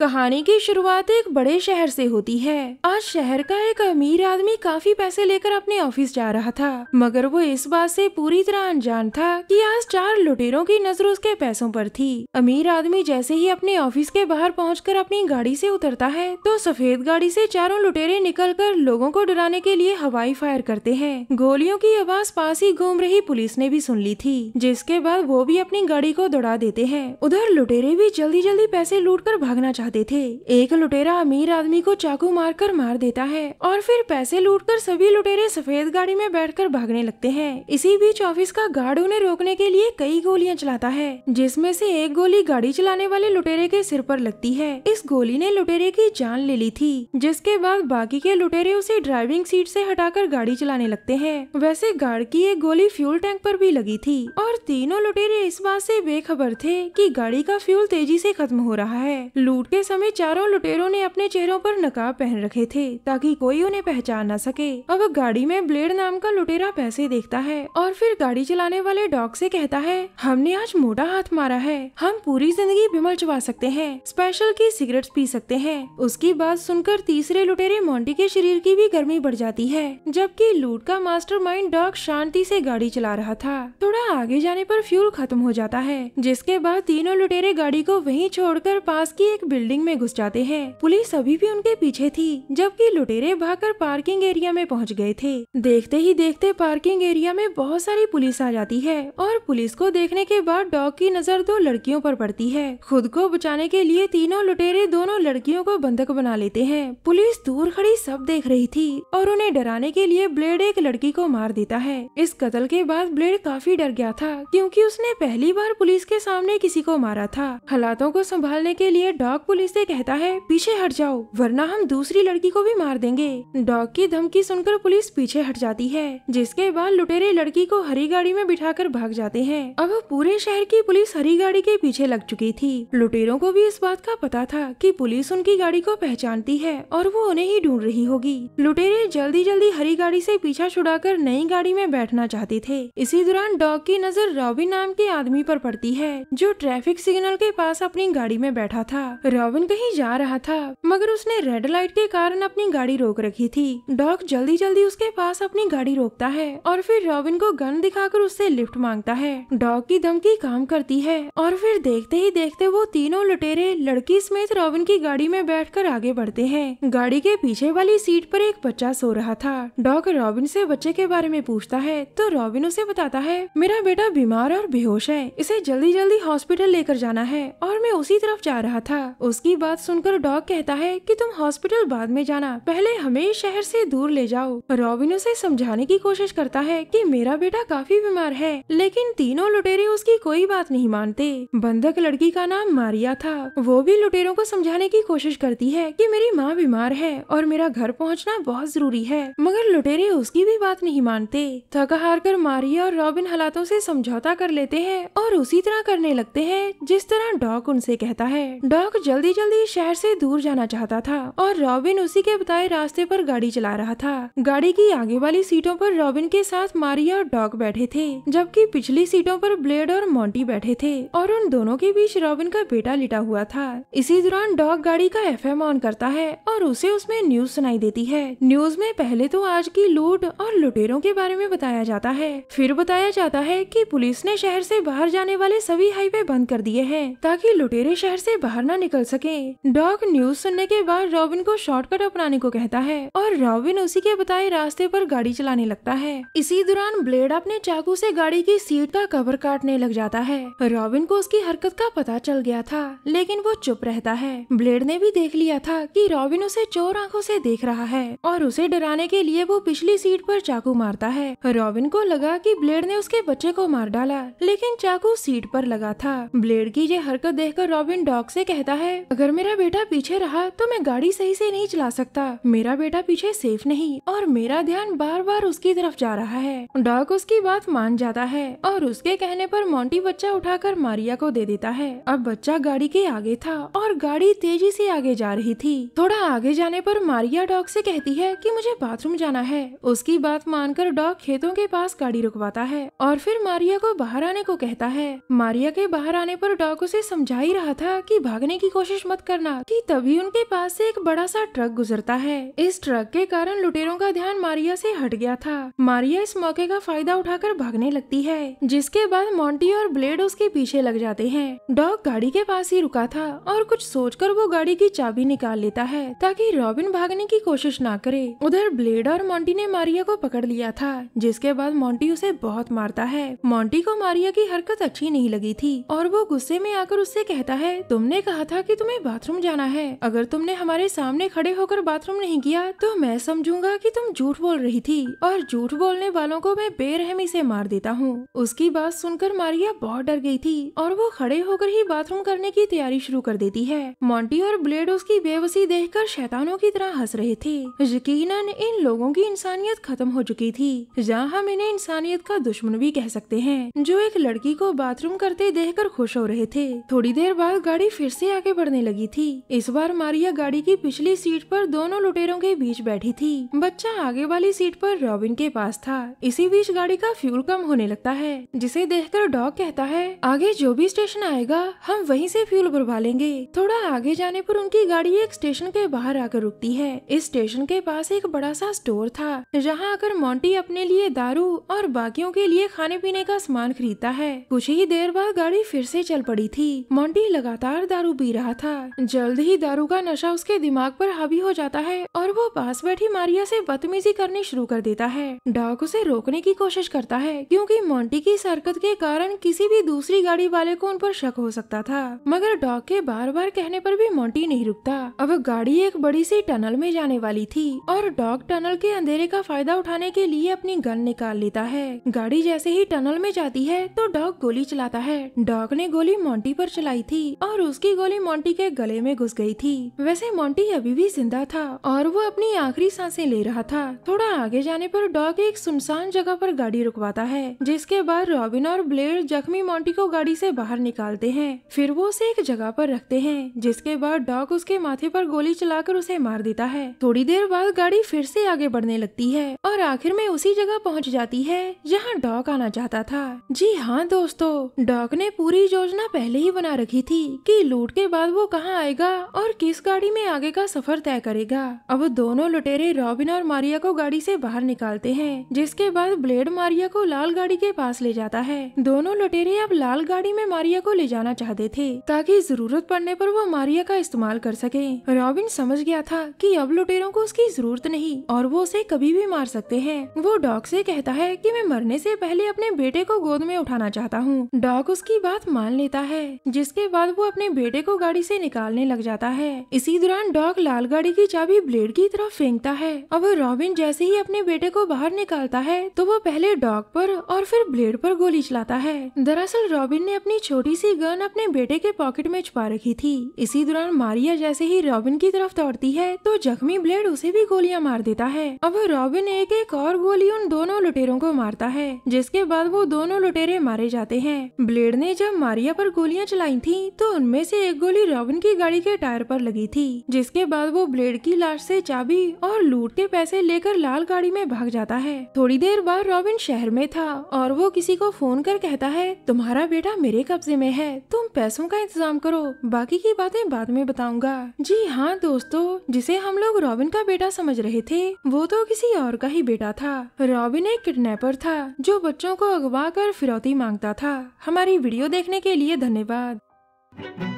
कहानी की शुरुआत एक बड़े शहर से होती है आज शहर का एक अमीर आदमी काफी पैसे लेकर अपने ऑफिस जा रहा था मगर वो इस बात से पूरी तरह अनजान था कि आज चार लुटेरों की नजर उसके पैसों पर थी अमीर आदमी जैसे ही अपने ऑफिस के बाहर पहुंचकर अपनी गाड़ी से उतरता है तो सफेद गाड़ी से चारों लुटेरे निकल कर लोगों को डराने के लिए हवाई फायर करते हैं गोलियों की आवाज पास ही घूम रही पुलिस ने भी सुन ली थी जिसके बाद वो भी अपनी गाड़ी को दौड़ा देते हैं उधर लुटेरे भी जल्दी जल्दी पैसे लूट कर भागना चाहते थे एक लुटेरा अमीर आदमी को चाकू मारकर मार देता है और फिर पैसे लूटकर सभी लुटेरे सफेद गाड़ी में बैठकर भागने लगते हैं इसी बीच ऑफिस का गार्ड उन्हें रोकने के लिए कई गोलियां चलाता है जिसमें से एक गोली गाड़ी चलाने वाले लुटेरे के सिर पर लगती है इस गोली ने लुटेरे की जान ले ली थी जिसके बाद बाकी के लुटेरे उसे ड्राइविंग सीट से हटाकर गाड़ी चलाने लगते हैं वैसे गार्ड की एक गोली फ्यूल टैंक पर भी लगी थी और तीनों लुटेरे इस बात से बेखबर थे कि गाड़ी का फ्यूल तेजी से खत्म हो रहा है लूट के समय चारों लुटेरों ने अपने चेहरों पर नकाब पहन रखे थे ताकि कोई उन्हें पहचान न सके अब गाड़ी में ब्लेड नाम का लुटेरा पैसे देखता है और फिर गाड़ी चलाने वाले डॉग से कहता है हमने आज मोटा हाथ मारा है हम पूरी जिंदगी बिमल चबा सकते हैं स्पेशल की सिगरेट पी सकते हैं उसकी बात सुनकर तीसरे लुटेरे मोन्टी के शरीर की भी गर्मी बढ़ जाती है जबकि लूट का मास्टर डॉग शांति ऐसी गाड़ी चला रहा था थोड़ा आगे जाने आरोप फ्यूल खत्म हो जाता है जिसके बाद तीनों लुटेरे गाड़ी को वही छोड़कर पास की एक बिल्डिंग बिल्डिंग में घुस जाते हैं पुलिस अभी भी उनके पीछे थी जबकि लुटेरे भागकर पार्किंग एरिया में पहुंच गए थे देखते ही देखते पार्किंग एरिया में बहुत सारी पुलिस आ जाती है और पुलिस को देखने के बाद डॉग की नजर दो लड़कियों पर पड़ती है खुद को बचाने के लिए तीनों लुटेरे दोनों लड़कियों को बंधक बना लेते हैं पुलिस दूर खड़ी सब देख रही थी और उन्हें डराने के लिए ब्लेड एक लड़की को मार देता है इस कत्ल के बाद ब्लेड काफी डर गया था क्योंकि उसने पहली बार पुलिस के सामने किसी को मारा था हालातों को संभालने के लिए डॉग पुलिस से कहता है पीछे हट जाओ वरना हम दूसरी लड़की को भी मार देंगे डॉग की धमकी सुनकर पुलिस पीछे हट जाती है जिसके बाद लुटेरे लड़की को हरी गाड़ी में बिठा भाग जाते हैं अब पूरे शहर की पुलिस हरी गाड़ी के पीछे लग चुकी थी लुटेरों को भी इस बात का पता था की पुलिस उनकी गाड़ी को पहचानती है और वो उन्हें ही ढूंढ रही होगी लुटेरे जल्दी जल्दी हरी गाड़ी से पीछा छुड़ाकर नई गाड़ी में बैठना चाहते थे इसी दौरान डॉग की नजर रॉबिन नाम के आदमी पर पड़ती है जो ट्रैफिक सिग्नल के पास अपनी गाड़ी में बैठा था रॉबिन कहीं जा रहा था मगर उसने रेड लाइट के कारण अपनी गाड़ी रोक रखी थी डॉग जल्दी जल्दी उसके पास अपनी गाड़ी रोकता है और फिर रॉबिन को गन दिखाकर उससे लिफ्ट मांगता है डॉग की धमकी काम करती है और फिर देखते ही देखते वो तीनों लुटेरे लड़की समेत रॉबिन की गाड़ी में बैठ आगे बढ़ते है गाड़ी के पीछे वाली सीट पर एक बच्चा सो रहा था डॉग रॉबिन से बच्चे के बारे में पूछता है तो रॉबिन उसे बताता है मेरा बेटा बीमार और बेहोश है इसे जल्दी जल्दी हॉस्पिटल लेकर जाना है और मैं उसी तरफ जा रहा था उसकी बात सुनकर डॉग कहता है कि तुम हॉस्पिटल बाद में जाना पहले हमें शहर से दूर ले जाओ रॉबिन उसे समझाने की कोशिश करता है कि मेरा बेटा काफी बीमार है लेकिन तीनों लुटेरे उसकी कोई बात नहीं मानते बंधक लड़की का नाम मारिया था वो भी लुटेरों को समझाने की कोशिश करती है की मेरी माँ बीमार है और मेरा घर पहुँचना बहुत जरूरी है मगर लुटेरे उसकी भी बात नहीं मानते थक हार कर मारिया और रॉबिन हालातों ऐसी समझौता कर लेते हैं और उसी तरह करने लगते है जिस तरह डॉग उनसे कहता है डॉग जल्द जल्दी जल्दी शहर से दूर जाना चाहता था और रॉबिन उसी के बताए रास्ते पर गाड़ी चला रहा था गाड़ी की आगे वाली सीटों पर रॉबिन के साथ मारिया और डॉग बैठे थे जबकि पिछली सीटों पर ब्लेड और मोंटी बैठे थे और उन दोनों के बीच रॉबिन का बेटा लिटा हुआ था इसी दौरान डॉग गाड़ी का एफ ऑन करता है और उसे उसमें न्यूज सुनाई देती है न्यूज में पहले तो आज की लूट और लुटेरों के बारे में बताया जाता है फिर बताया जाता है की पुलिस ने शहर ऐसी बाहर जाने वाले सभी हाईवे बंद कर दिए है ताकि लुटेरे शहर ऐसी बाहर न निकल सके सके डॉग न्यूज सुनने के बाद रॉबिन को शॉर्टकट अपनाने को कहता है और रॉबिन उसी के बताए रास्ते पर गाड़ी चलाने लगता है इसी दौरान ब्लेड अपने चाकू से गाड़ी की सीट का कवर काटने लग जाता है रॉबिन को उसकी हरकत का पता चल गया था लेकिन वो चुप रहता है ब्लेड ने भी देख लिया था कि रॉबिन उसे चोर आंखों से देख रहा है और उसे डराने के लिए वो पिछली सीट पर चाकू मारता है रॉबिन को लगा कि ब्लेड ने उसके बच्चे को मार डाला लेकिन चाकू सीट पर लगा था ब्लेड की ये हरकत देखकर रॉबिन डॉग से कहता है है अगर मेरा बेटा पीछे रहा तो मैं गाड़ी सही से नहीं चला सकता मेरा बेटा पीछे सेफ नहीं और मेरा ध्यान बार बार उसकी तरफ जा रहा है डॉग उसकी बात मान जाता है और उसके कहने पर मोंटी बच्चा उठाकर मारिया को दे देता है अब बच्चा गाड़ी के आगे था और गाड़ी तेजी से आगे जा रही थी थोड़ा आगे जाने पर मारिया डॉग से कहती है कि मुझे बाथरूम जाना है उसकी बात मानकर डॉग खेतों के पास गाड़ी रुकवाता है और फिर मारिया को बाहर आने को कहता है मारिया के बाहर आने पर डॉग उसे समझा ही रहा था कि भागने की कोशिश कोशिश मत करना कि तभी उनके पास से एक बड़ा सा ट्रक गुजरता है इस ट्रक के कारण लुटेरों का ध्यान मारिया से हट गया था मारिया इस मौके का फायदा उठाकर भागने लगती है जिसके बाद मोंटी और ब्लेड उसके पीछे लग जाते हैं डॉग गाड़ी के पास ही रुका था और कुछ कर वो गाड़ी की चाबी निकाल लेता है ताकि रॉबिन भागने की कोशिश न करे उधर ब्लेड और मोंटी ने मारिया को पकड़ लिया था जिसके बाद मोंटी उसे बहुत मारता है मोंटी को मारिया की हरकत अच्छी नहीं लगी थी और वो गुस्से में आकर उससे कहता है तुमने कहा था कि कि तुम्हें बाथरूम जाना है अगर तुमने हमारे सामने खड़े होकर बाथरूम नहीं किया तो मैं समझूंगा कि तुम झूठ बोल रही थी और झूठ बोलने वालों को मैं बेरहमी से मार देता हूँ उसकी बात सुनकर मारिया बहुत डर गई थी और वो खड़े होकर ही बाथरूम करने की तैयारी शुरू कर देती है मोंटी और ब्लेड उसकी बेबसी कर शैतानों की तरह हंस रहे थे यकीन इन लोगों की इंसानियत खत्म हो चुकी थी जहाँ हम इन्हें इंसानियत का दुश्मन भी कह सकते हैं जो एक लड़की को बाथरूम करते देख खुश हो रहे थे थोड़ी देर बाद गाड़ी फिर से आगे बढ़ने लगी थी इस बार मारिया गाड़ी की पिछली सीट पर दोनों लुटेरों के बीच बैठी थी बच्चा आगे वाली सीट पर रॉबिन के पास था इसी बीच गाड़ी का फ्यूल कम होने लगता है जिसे देखकर डॉग कहता है आगे जो भी स्टेशन आएगा हम वहीं से फ्यूल भरवा लेंगे थोड़ा आगे जाने पर उनकी गाड़ी एक स्टेशन के बाहर आकर रुकती है इस स्टेशन के पास एक बड़ा सा स्टोर था जहाँ आकर मोन्टी अपने लिए दारू और बाकियों के लिए खाने पीने का सामान खरीदता है कुछ ही देर बाद गाड़ी फिर से चल पड़ी थी मोन्टी लगातार दारू पी रहा था जल्द ही दारू का नशा उसके दिमाग पर हावी हो जाता है और वो पास बैठी मारिया से बदतमीजी करनी शुरू कर देता है डॉग उसे रोकने की कोशिश करता है क्योंकि मोंटी की सरकत के कारण किसी भी दूसरी गाड़ी वाले को उन पर शक हो सकता था मगर डॉग के बार बार कहने पर भी मोंटी नहीं रुकता अब गाड़ी एक बड़ी सी टनल में जाने वाली थी और डॉग टनल के अंधेरे का फायदा उठाने के लिए अपनी गन निकाल लेता है गाड़ी जैसे ही टनल में जाती है तो डॉग गोली चलाता है डॉग ने गोली मोंटी पर चलाई थी और उसकी गोली मोंटी मोंटी के गले में घुस गई थी वैसे मोंटी अभी भी जिंदा था और वो अपनी आखिरी सांसें ले रहा था थोड़ा आगे जाने पर डॉग एक सुनसान जगह पर गाड़ी रुकवाता है जिसके बाद रॉबिन और ब्लेयर जख्मी मोंटी को गाड़ी से बाहर निकालते हैं फिर वो उसे एक जगह पर रखते हैं जिसके बाद डॉग उसके माथे पर गोली चलाकर उसे मार देता है थोड़ी देर बाद गाड़ी फिर से आगे बढ़ने लगती है और आखिर में उसी जगह पहुँच जाती है जहाँ डॉग आना चाहता था जी हाँ दोस्तों डॉग ने पूरी योजना पहले ही बना रखी थी कि लूट के बाद वो कहाँ आएगा और किस गाड़ी में आगे का सफर तय करेगा अब दोनों लुटेरे रॉबिन और मारिया को गाड़ी से बाहर निकालते हैं जिसके बाद ब्लेड मारिया को लाल गाड़ी के पास ले जाता है दोनों लुटेरे अब लाल गाड़ी में मारिया को ले जाना चाहते थे ताकि जरूरत पड़ने पर वो मारिया का इस्तेमाल कर सके रॉबिन समझ गया था कि अब लुटेरों को उसकी जरूरत नहीं और वो उसे कभी भी मार सकते हैं वो डॉग से कहता है कि मैं मरने से पहले अपने बेटे को गोद में उठाना चाहता हूँ डॉग उसकी बात मान लेता है जिसके बाद वो अपने बेटे को गाड़ी से निकालने लग जाता है इसी दौरान डॉग लाल गाड़ी की चाबी ब्लेड की तरफ फेंकता है और वह रॉबिन जैसे ही अपने बेटे को बाहर निकालता है तो वो पहले डॉग पर और फिर ब्लेड पर गोली चलाता है दरअसल रॉबिन ने अपनी छोटी सी गन अपने बेटे के पॉकेट में छुपा रखी थी इसी दौरान मारिया जैसे ही रॉबिन की तरफ दौड़ती है तो जख्मी ब्लेड उसे भी गोलियां मार देता है अब रॉबिन एक एक और गोली उन दोनों लुटेरों को मारता है जिसके बाद वो दोनों लुटेरे मारे जाते हैं ब्लेड ने जब मारिया पर गोलियां चलाई थी तो उनमें से एक गोली कि रॉबिन की गाड़ी के टायर पर लगी थी जिसके बाद वो ब्लेड की लाश से चाबी और लूट के पैसे लेकर लाल गाड़ी में भाग जाता है थोड़ी देर बाद रॉबिन शहर में था और वो किसी को फोन कर कहता है तुम्हारा बेटा मेरे कब्जे में है तुम पैसों का इंतजाम करो बाकी की बातें बाद में बताऊंगा जी हाँ दोस्तों जिसे हम लोग रॉबिन का बेटा समझ रहे थे वो तो किसी और का ही बेटा था रॉबिन एक किडनैपर था जो बच्चों को अगवा कर फिरौती मांगता था हमारी वीडियो देखने के लिए धन्यवाद